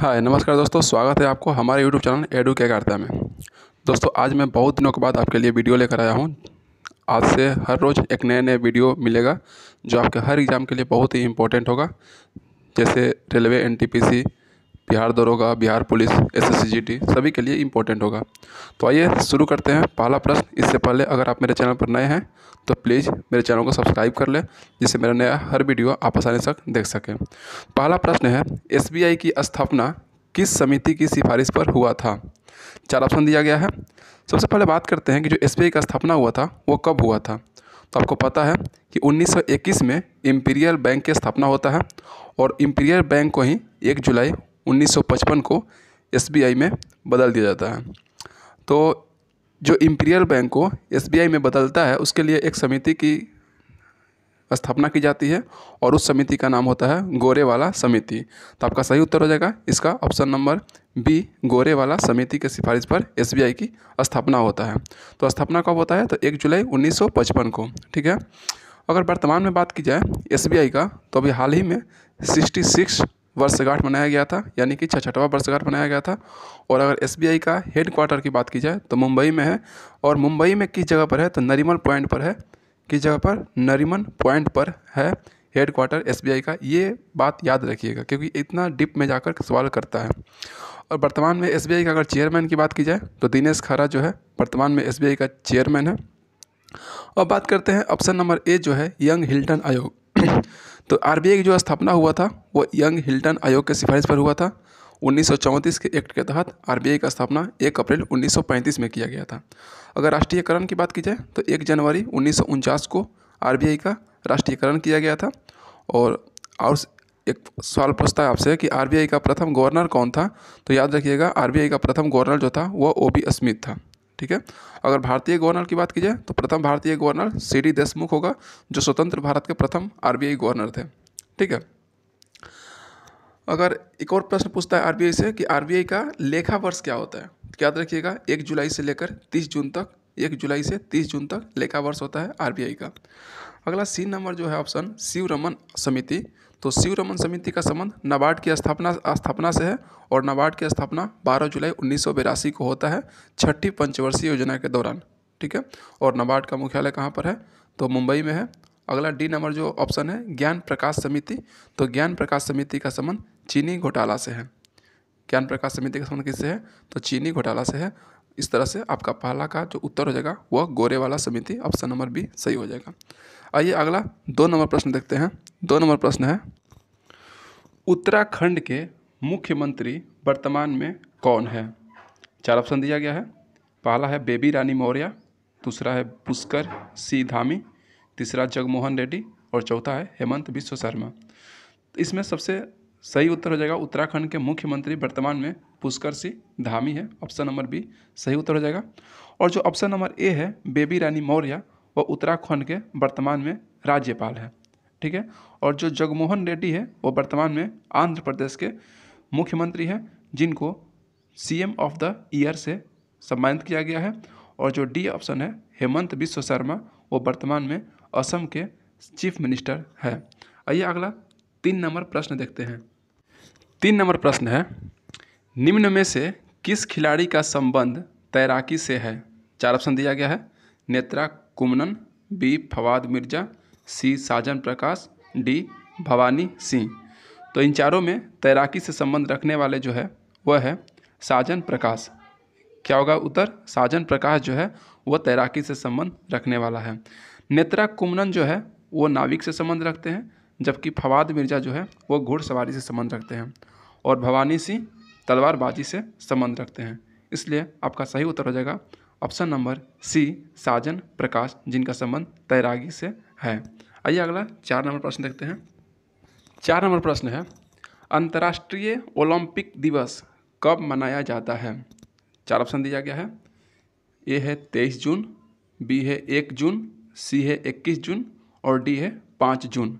हाय नमस्कार दोस्तों स्वागत है आपको हमारे यूट्यूब चैनल एडू के कार्ता में दोस्तों आज मैं बहुत दिनों के बाद आपके लिए वीडियो लेकर आया हूँ आज से हर रोज़ एक नए नए वीडियो मिलेगा जो आपके हर एग्ज़ाम के लिए बहुत ही इंपॉर्टेंट होगा जैसे रेलवे एनटीपीसी बिहार दरोगा बिहार पुलिस एस सभी के लिए इम्पोर्टेंट होगा तो आइए शुरू करते हैं पहला प्रश्न इससे पहले अगर आप मेरे चैनल पर नए हैं तो प्लीज़ मेरे चैनल को सब्सक्राइब कर लें जिससे मेरा नया हर वीडियो आप आसानी से देख सकें पहला प्रश्न है एस की स्थापना किस समिति की सिफारिश पर हुआ था चार ऑप्शन दिया गया है सबसे पहले बात करते हैं कि जो एस का स्थापना हुआ था वो कब हुआ था तो आपको पता है कि 1921 में इम्पीरियल बैंक की स्थापना होता है और इम्पीरियल बैंक को ही 1 जुलाई 1955 को एसबीआई में बदल दिया जाता है तो जो इम्पीरियल बैंक को एसबीआई में बदलता है उसके लिए एक समिति की स्थापना की जाती है और उस समिति का नाम होता है गोरेवाला समिति तो आपका सही उत्तर हो जाएगा इसका ऑप्शन नंबर बी गोरे वाला समिति के सिफारिश पर एस की स्थापना होता है तो स्थापना कब होता है तो एक जुलाई 1955 को ठीक है अगर वर्तमान में बात की जाए एस का तो अभी हाल ही में सिक्सटी सिक्स वर्षगांठ मनाया गया था यानी कि छठवा वर्षगांठ मनाया गया था और अगर एस का हेड क्वार्टर की बात की जाए तो मुंबई में है और मुंबई में किस जगह पर है तो नरिमन पॉइंट पर है किस जगह पर नरिमन पॉइंट पर है हेड क्वार्टर एस का ये बात याद रखिएगा क्योंकि इतना डिप में जाकर सवाल करता है और वर्तमान में एस का अगर चेयरमैन की बात की जाए तो दिनेश खरा जो है वर्तमान में एस का चेयरमैन है और बात करते हैं ऑप्शन नंबर ए जो है यंग हिल्टन आयोग तो आर की जो स्थापना हुआ था वो यंग हिल्टन आयोग के सिफारिश पर हुआ था उन्नीस के एक्ट के तहत आरबीआई का स्थापना 1 अप्रैल 1935 में किया गया था अगर राष्ट्रीयकरण की बात की जाए तो 1 जनवरी उन्नीस को आर का राष्ट्रीयकरण किया गया था और और एक सवाल पूछता है आपसे कि आर का प्रथम गवर्नर कौन था तो याद रखिएगा आर का प्रथम गवर्नर जो था वह ओ बी स्मिथ था ठीक है अगर भारतीय गवर्नर की बात की जाए तो प्रथम भारतीय गवर्नर सी डी देशमुख होगा जो स्वतंत्र भारत के प्रथम आर गवर्नर थे ठीक है अगर एक और प्रश्न पूछता है आरबीआई से कि आरबीआई का लेखा वर्ष क्या होता है याद रखिएगा एक जुलाई से लेकर तीस जून तक एक जुलाई से तीस जून तक लेखा वर्ष होता है आर का अगला सी नंबर जो है ऑप्शन शिव रमन समिति तो शिव रमन समिति का संबंध नाबार्ड की स्थापना स्थापना से है और नाबार्ड की स्थापना 12 जुलाई उन्नीस को होता है छठी पंचवर्षीय योजना के दौरान ठीक है और नाबार्ड का मुख्यालय कहाँ पर है तो मुंबई में है अगला डी नंबर जो ऑप्शन है ज्ञान प्रकाश समिति तो ज्ञान प्रकाश समिति का संबंध चीनी घोटाला से है ज्ञान प्रकाश समिति का संबंध किससे है तो चीनी घोटाला से है इस तरह से आपका पहला का जो उत्तर हो जाएगा वह गोरेवाला समिति ऑप्शन नंबर बी सही हो जाएगा आइए अगला दो नंबर प्रश्न देखते हैं दो नंबर प्रश्न है उत्तराखंड के मुख्यमंत्री वर्तमान में कौन है चार ऑप्शन दिया गया है पहला है बेबी रानी मौर्य दूसरा है पुष्कर सी धामी तीसरा जगमोहन रेड्डी और चौथा है हेमंत विश्व शर्मा इसमें सबसे सही उत्तर हो जाएगा उत्तराखंड के मुख्यमंत्री वर्तमान में पुष्कर सिंह धामी है ऑप्शन नंबर बी सही उत्तर हो जाएगा और जो ऑप्शन नंबर ए है बेबी रानी मौर्य वह उत्तराखंड के वर्तमान में राज्यपाल है ठीक है और जो जगमोहन रेड्डी है वो वर्तमान में आंध्र प्रदेश के मुख्यमंत्री हैं जिनको सीएम ऑफ द ईयर से सम्मानित किया गया है और जो डी ऑप्शन है हेमंत विश्व शर्मा वो वर्तमान में असम के चीफ मिनिस्टर है आइए अगला तीन नंबर प्रश्न देखते हैं तीन नंबर प्रश्न है निम्न में से किस खिलाड़ी का संबंध तैराकी से है चार ऑप्शन दिया गया है Netra Kumanan B Fawad Mirza C Sajan Prakash D Bhavani Singh तो इन चारों में तैराकी से संबंध रखने वाले जो है वह है साजन प्रकाश क्या होगा उत्तर साजन प्रकाश जो है वह तैराकी से संबंध रखने वाला है नेत्रा कुमनन जो है वो नाविक से संबंध रखते हैं जबकि फवाद मिर्ज़ा जो है वो घुड़सवारी से संबंध रखते हैं और भवानी सिंह तलवारबाजी से संबंध रखते हैं इसलिए आपका सही उत्तर हो जाएगा ऑप्शन नंबर सी साजन प्रकाश जिनका संबंध तैरागी से है आइए अगला चार नंबर प्रश्न देखते हैं चार नंबर प्रश्न है अंतर्राष्ट्रीय ओलंपिक दिवस कब मनाया जाता है चार ऑप्शन दिया गया है ए है तेईस जून बी है एक जून सी है इक्कीस जून और डी है पाँच जून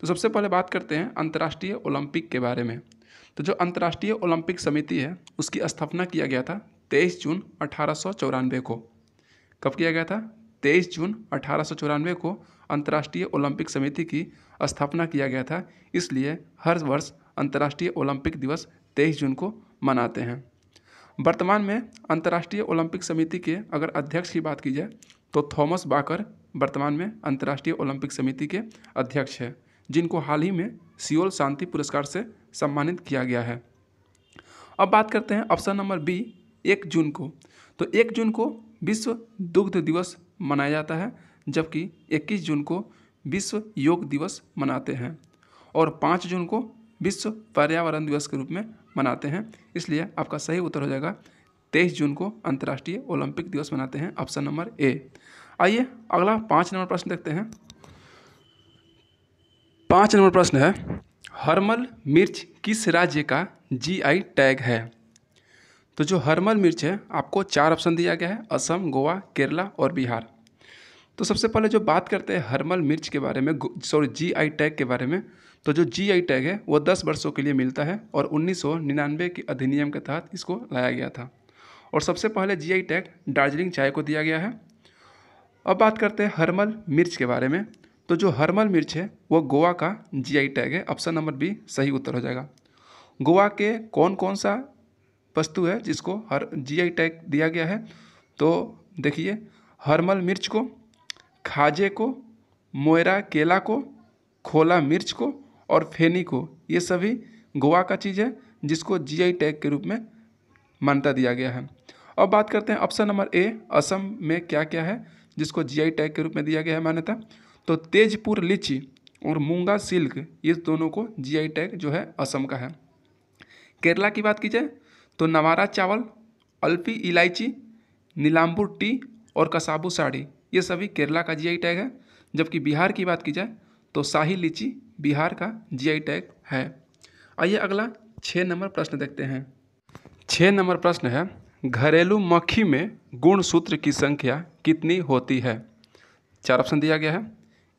तो सबसे पहले बात करते हैं अंतर्राष्ट्रीय ओलंपिक के बारे में तो जो अंतर्राष्ट्रीय ओलंपिक समिति है उसकी स्थापना किया गया था तेईस जून अठारह को कब किया गया था तेईस जून अठारह को अंतर्राष्ट्रीय ओलंपिक समिति की स्थापना किया गया था इसलिए हर वर्ष अंतर्राष्ट्रीय ओलंपिक दिवस तेईस जून को मनाते हैं वर्तमान में अंतर्राष्ट्रीय ओलंपिक समिति के अगर अध्यक्ष की बात की जाए तो थॉमस बाकर वर्तमान में अंतर्राष्ट्रीय ओलंपिक समिति के अध्यक्ष हैं जिनको हाल ही में सियोल शांति पुरस्कार से सम्मानित किया गया है अब बात करते हैं ऑप्शन नंबर बी एक जून को तो एक जून को विश्व दुग्ध दिवस मनाया जाता है जबकि 21 जून को विश्व योग दिवस मनाते हैं और पाँच जून को विश्व पर्यावरण दिवस के रूप में मनाते हैं इसलिए आपका सही उत्तर हो जाएगा तेईस जून को अंतर्राष्ट्रीय ओलंपिक दिवस मनाते हैं ऑप्शन नंबर ए आइए अगला पाँच नंबर प्रश्न देखते हैं पाँच नंबर प्रश्न है हरमल मिर्च किस राज्य का जीआई टैग है तो जो हरमल मिर्च है आपको चार ऑप्शन दिया गया है असम गोवा केरला और बिहार तो सबसे पहले जो बात करते हैं हरमल मिर्च के बारे में सॉरी जी आई टैग के बारे में तो जो जी आई टैग है वो दस वर्षों के लिए मिलता है और उन्नीस के अधिनियम के तहत इसको लाया गया था और सबसे पहले जी आई टैग दार्जिलिंग चाय को दिया गया है अब बात करते हैं हरमल मिर्च के बारे में तो जो हरमल मिर्च है वो गोवा का जीआई टैग है ऑप्शन नंबर बी सही उत्तर हो जाएगा गोवा के कौन कौन सा वस्तु है जिसको हर जीआई टैग दिया गया है तो देखिए हरमल मिर्च को खाजे को मोयरा केला को खोला मिर्च को और फेनी को ये सभी गोवा का चीज़ है जिसको जीआई टैग के रूप में मान्यता दिया गया है अब बात करते हैं ऑप्शन नंबर ए असम में क्या क्या है जिसको जीआई टैग के रूप में दिया गया है मान्यता तो तेजपुर लीची और मूंगा सिल्क ये दोनों को जीआई टैग जो है असम का है केरला की बात की जाए तो नवारा चावल अल्पी इलायची नीलाम्बू टी और कसाबू साड़ी ये सभी केरला का जीआई टैग है जबकि बिहार की बात की जाए तो शाही लीची बिहार का जीआई टैग है आइए अगला छः नंबर प्रश्न देखते हैं छः नंबर प्रश्न है घरेलू मक्खी में गुणसूत्र की संख्या कितनी होती है चार ऑप्शन दिया गया है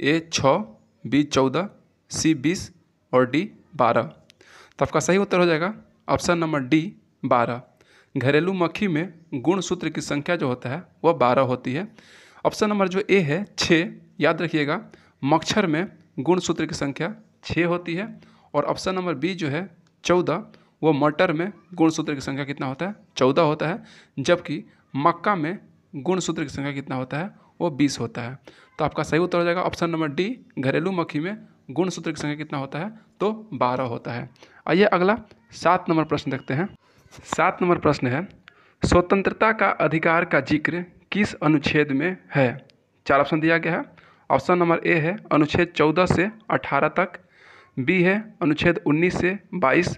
ए छः बी चौदह सी बीस और डी बारह तो आपका सही उत्तर हो जाएगा ऑप्शन नंबर डी बारह घरेलू मक्खी में गुण सूत्र की संख्या जो होता है वह बारह होती है ऑप्शन नंबर जो ए है छः याद रखिएगा मच्छर में गुण सूत्र की संख्या छः होती है और ऑप्शन नंबर बी जो है चौदह वो मटर में गुण सूत्र की संख्या कितना होता है चौदह होता है जबकि मक्का में गुण सूत्र की संख्या कितना होता है वो बीस होता है तो आपका सही उत्तर हो जाएगा ऑप्शन नंबर डी घरेलू मक्खी में गुण सूत्र की संख्या कितना होता है तो बारह होता है आइए अगला सात नंबर प्रश्न देखते हैं सात नंबर प्रश्न है स्वतंत्रता का अधिकार का जिक्र किस अनुच्छेद में है चार ऑप्शन दिया गया है ऑप्शन नंबर ए है अनुच्छेद 14 से 18 तक बी है अनुच्छेद 19 से 22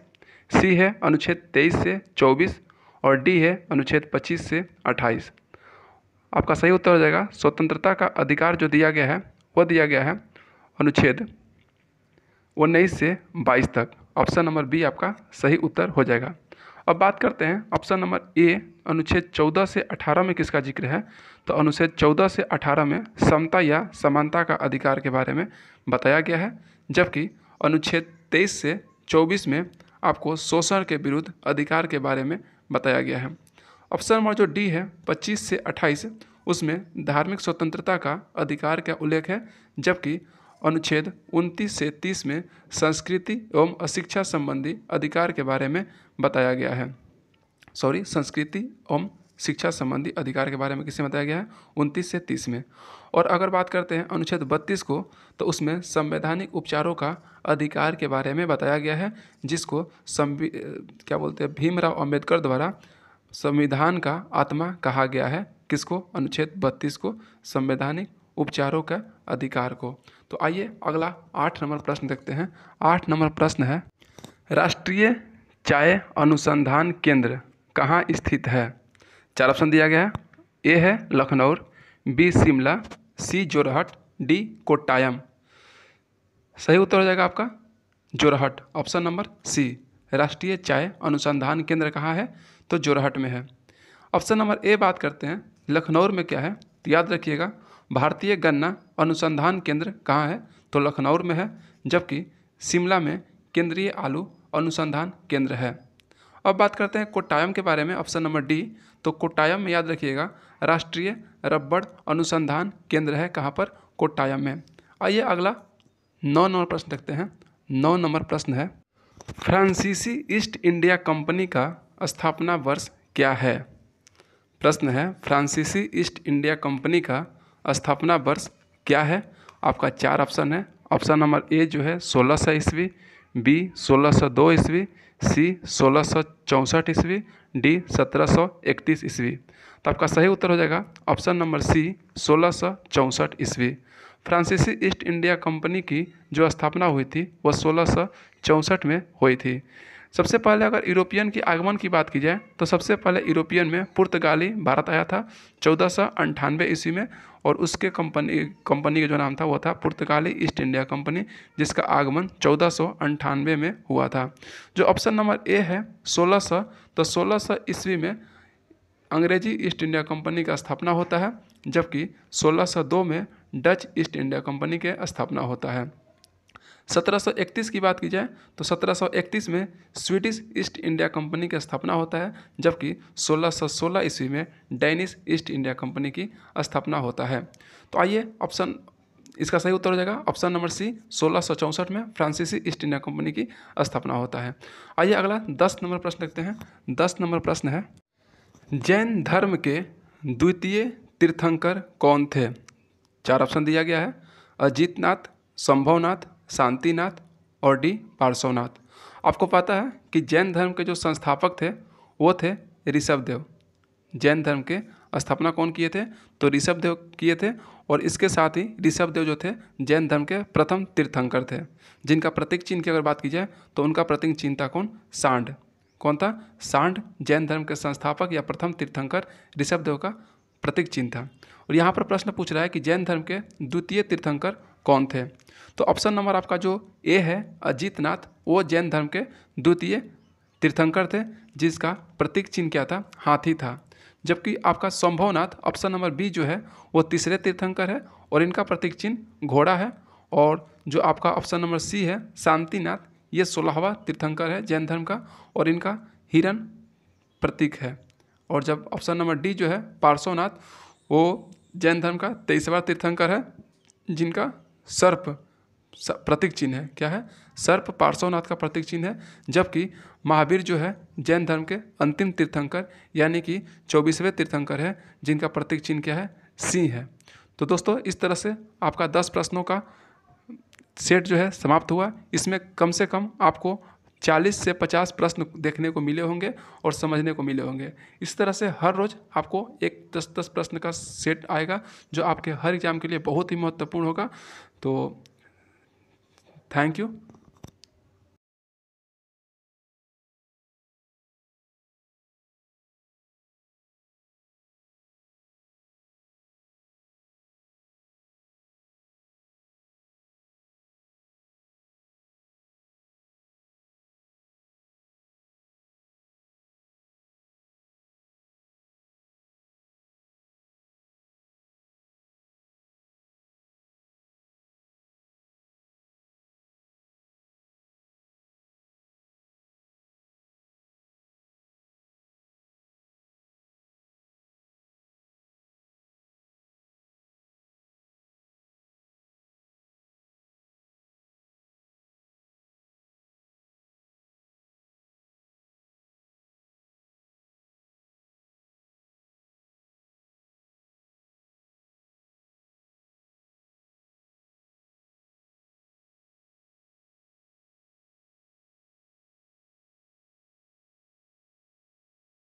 सी है अनुच्छेद 23 से 24 और डी है अनुच्छेद 25 से अट्ठाईस आपका सही उत्तर हो जाएगा स्वतंत्रता का अधिकार जो दिया गया है वह दिया गया है अनुच्छेद उन्नीस से बाईस तक ऑप्शन नंबर बी आपका सही उत्तर हो जाएगा अब बात करते हैं ऑप्शन नंबर ए अनुच्छेद चौदह से अठारह में किसका जिक्र है तो अनुच्छेद चौदह से अठारह में समता या समानता का अधिकार के बारे में बताया गया है जबकि अनुच्छेद तेईस से चौबीस में आपको शोषण के विरुद्ध अधिकार के बारे में बताया गया है ऑप्शन नंबर जो डी है 25 से 28 उसमें धार्मिक स्वतंत्रता का अधिकार का उल्लेख है जबकि अनुच्छेद 29 से 30 में संस्कृति एवं अशिक्षा संबंधी अधिकार के बारे में बताया गया है सॉरी संस्कृति एवं शिक्षा संबंधी अधिकार के बारे में किसे बताया गया है उनतीस से तीस में और अगर बात करते हैं अनुच्छेद बत्तीस को तो उसमें संवैधानिक उपचारों का अधिकार के बारे में बताया गया है जिसको संवि क्या बोलते हैं भीमराव अम्बेडकर द्वारा संविधान का आत्मा कहा गया है किसको अनुच्छेद बत्तीस को संवैधानिक उपचारों का अधिकार को तो आइए अगला आठ नंबर प्रश्न देखते हैं आठ नंबर प्रश्न है राष्ट्रीय चाय अनुसंधान केंद्र कहाँ स्थित है चार ऑप्शन दिया गया है ए है Lucknow B Shimla C Jorhat D Kottayam सही उत्तर हो जाएगा आपका जोरहट ऑप्शन नंबर सी राष्ट्रीय चाय अनुसंधान केंद्र कहाँ है तो जोरहट में है ऑप्शन नंबर ए बात करते हैं लखनऊ में क्या है तो याद रखिएगा भारतीय गन्ना अनुसंधान केंद्र कहाँ है तो लखनऊ में है जबकि शिमला में केंद्रीय आलू अनुसंधान केंद्र है अब बात करते हैं कोटायम के बारे में ऑप्शन नंबर डी तो कोटायम में याद रखिएगा राष्ट्रीय रबड़ अनुसंधान केंद्र है कहाँ पर कोटायम में आइए अगला नौ नंबर प्रश्न देखते हैं नौ नंबर प्रश्न है फ्रांसीसी ईस्ट इंडिया कंपनी का स्थापना वर्ष क्या है प्रश्न है फ्रांसीसी ईस्ट इंडिया कंपनी का स्थापना वर्ष क्या है आपका चार ऑप्शन है ऑप्शन नंबर ए जो है सोलह सौ ईस्वी बी सोलह सौ दो ईस्वी सी सोलह सौ चौंसठ ईस्वी डी सत्रह सौ इकतीस ईस्वी तो आपका सही उत्तर हो जाएगा ऑप्शन नंबर सी सोलह सौ चौंसठ ईस्वी फ्रांसीसी ईस्ट इंडिया कंपनी की जो स्थापना हुई थी वह सोलह सौ चौंसठ में हुई थी सबसे पहले अगर यूरोपियन के आगमन की बात की जाए तो सबसे पहले यूरोपियन में पुर्तगाली भारत आया था चौदह सौ अंठानवे ईस्वी में और उसके कंपनी कंपनी का जो नाम था वो था पुर्तगाली ईस्ट इंडिया कंपनी जिसका आगमन चौदह सौ अंठानवे में हुआ था जो ऑप्शन नंबर ए है सोलह सौ तो सोलह सौ ईस्वी में अंग्रेजी ईस्ट इंडिया कंपनी का स्थापना होता है जबकि सोलह सौ दो में डच ईस्ट इंडिया कंपनी के स्थापना होता है 1731 की बात की जाए तो 1731 में स्वीडिश ईस्ट इंडिया कंपनी की स्थापना होता है जबकि 1616 ईस्वी में डेनिश ईस्ट इंडिया कंपनी की स्थापना होता है तो आइए ऑप्शन इसका सही उत्तर हो जाएगा ऑप्शन नंबर सी सोलह में फ्रांसीसी ईस्ट इंडिया कंपनी की स्थापना होता है आइए अगला दस नंबर प्रश्न देखते हैं दस नंबर प्रश्न है जैन धर्म के द्वितीय तीर्थंकर कौन थे चार ऑप्शन दिया गया है अजीतनाथ संभवनाथ शांतिनाथ और डी पार्श्वनाथ आपको पता है कि जैन धर्म के जो संस्थापक थे वो थे ऋषभदेव जैन धर्म के स्थापना कौन किए थे तो ऋषभदेव किए थे और इसके साथ ही ऋषभदेव जो थे जैन धर्म के प्रथम तीर्थंकर थे जिनका प्रतीक चिन्ह की अगर बात की जाए तो उनका प्रतीक चिन्ह था कौन सांड कौन था सांड जैन धर्म के संस्थापक या प्रथम तीर्थंकर ऋषभदेव का प्रतीक चिन्ह था और यहाँ पर प्रश्न पूछ रहा है कि जैन धर्म के द्वितीय तीर्थंकर कौन थे तो ऑप्शन नंबर आपका जो ए है अजीत नाथ वो जैन धर्म के द्वितीय तीर्थंकर थे जिसका प्रतीक चिन्ह क्या था हाथी था जबकि आपका संभवनाथ ऑप्शन नंबर बी जो है वो तीसरे तीर्थंकर है और इनका प्रतीक चिन्ह घोड़ा है और जो आपका ऑप्शन नंबर सी है शांतिनाथ ये सोलहवा तीर्थंकर है जैन धर्म का और इनका हिरण प्रतीक है और जब ऑप्शन नंबर डी जो है पार्श्वनाथ वो जैन धर्म का तेईसवा तीर्थंकर है जिनका सर्प प्रतीक चिन्ह है क्या है सर्प पार्श्वनाथ का प्रतीक चिन्ह है जबकि महावीर जो है जैन धर्म के अंतिम तीर्थंकर यानी कि चौबीसवें तीर्थंकर है जिनका प्रतीक चिन्ह क्या है सिंह है तो दोस्तों इस तरह से आपका दस प्रश्नों का सेट जो है समाप्त हुआ इसमें कम से कम आपको चालीस से पचास प्रश्न देखने को मिले होंगे और समझने को मिले होंगे इस तरह से हर रोज़ आपको एक दस दस प्रश्न का सेट आएगा जो आपके हर एग्ज़ाम के लिए बहुत ही महत्वपूर्ण होगा तो थैंक यू